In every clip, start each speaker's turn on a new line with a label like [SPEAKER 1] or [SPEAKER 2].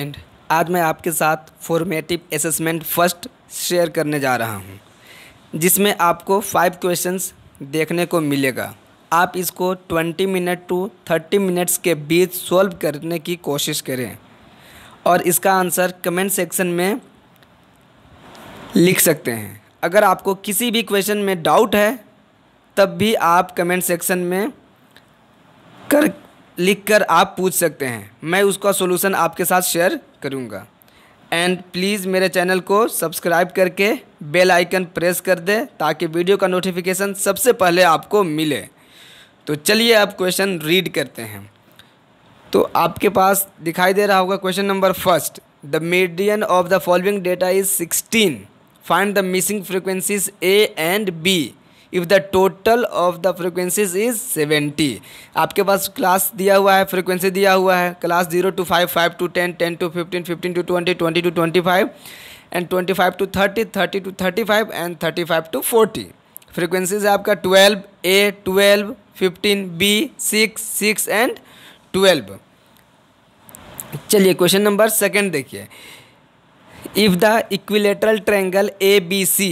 [SPEAKER 1] And आज मैं आपके साथ फॉर्मेटिव असेसमेंट फर्स्ट शेयर करने जा रहा हूँ जिसमें आपको फाइव क्वेश्चंस देखने को मिलेगा आप इसको twenty minute to thirty minutes के बीच सॉल्व करने की कोशिश करें और इसका आंसर कमेंट सेक्शन में लिख सकते हैं अगर आपको किसी भी क्वेश्चन में डाउट है तब भी आप कमेंट सेक्शन में कर लिखकर आप पूछ सकते हैं मैं उसका सोलूसन आपके साथ शेयर करूँगा एंड प्लीज़ मेरे चैनल को सब्सक्राइब करके बेल आइकन प्रेस कर दें ताकि वीडियो का नोटिफिकेशन सबसे पहले आपको मिले तो चलिए आप क्वेश्चन रीड करते हैं तो आपके पास दिखाई दे रहा होगा question number first the median of the following data is sixteen find the missing frequencies A and B if the total of the frequencies is seventy आपके पास क्लास दिया हुआ है फ्रिक्वेंसी दिया हुआ है class zero to five five to ten ten to fifteen fifteen to twenty twenty to twenty five and twenty five to thirty thirty to thirty five and thirty five to forty frequencies है आपका twelve A twelve fifteen B six six and twelve चलिए question number second देखिए if the equilateral triangle A B C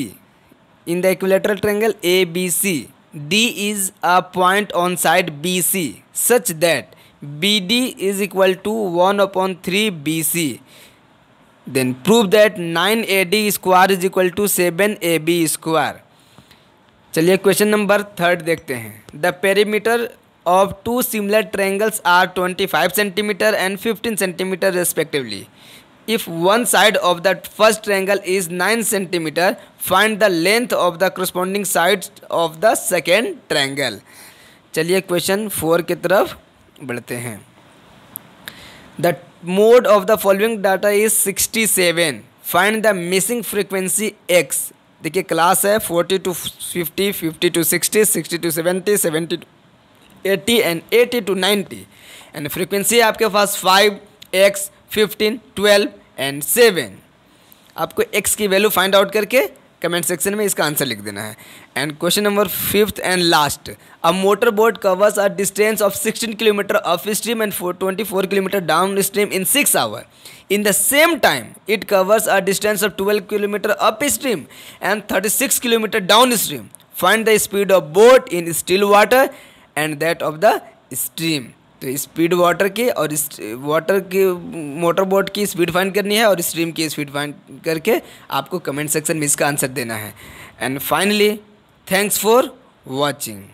[SPEAKER 1] in the equilateral triangle ABC. D is a point on side BC such that BD is equal to 1 upon 3 BC. Then prove that 9AD square is equal to 7AB square. चलिए question number third देखते हैं the perimeter of two similar triangles are 25 centimetre and 15 centimetre respectively if one side of the first triangle is 9 centimeter find the length of the corresponding side of the second triangle चलिए question four की तरफ बढ़ते हैं the mode of the following data is sixty seven find the missing frequency X देखिए class है forty to fifty fifty to sixty sixty to seventy seventy to eighty and eighty to ninety and frequency आपके पास five X fifteen twelve and seven आपको X की value find out करके comment section में इसका answer लिख देना है and question number fifth and last a motor boat covers a distance of sixteen kilometre upstream and twenty four kilometre downstream in six hour in the same time it covers a distance of twelve kilometre upstream and thirty six kilometre downstream find the speed of boat in still water and that of the stream तो speed water के और water के motor boat की speed find करनी है और stream की speed find करके आपको कमेंट सेक्शन में इसका आंसर देना है and finally thanks for watching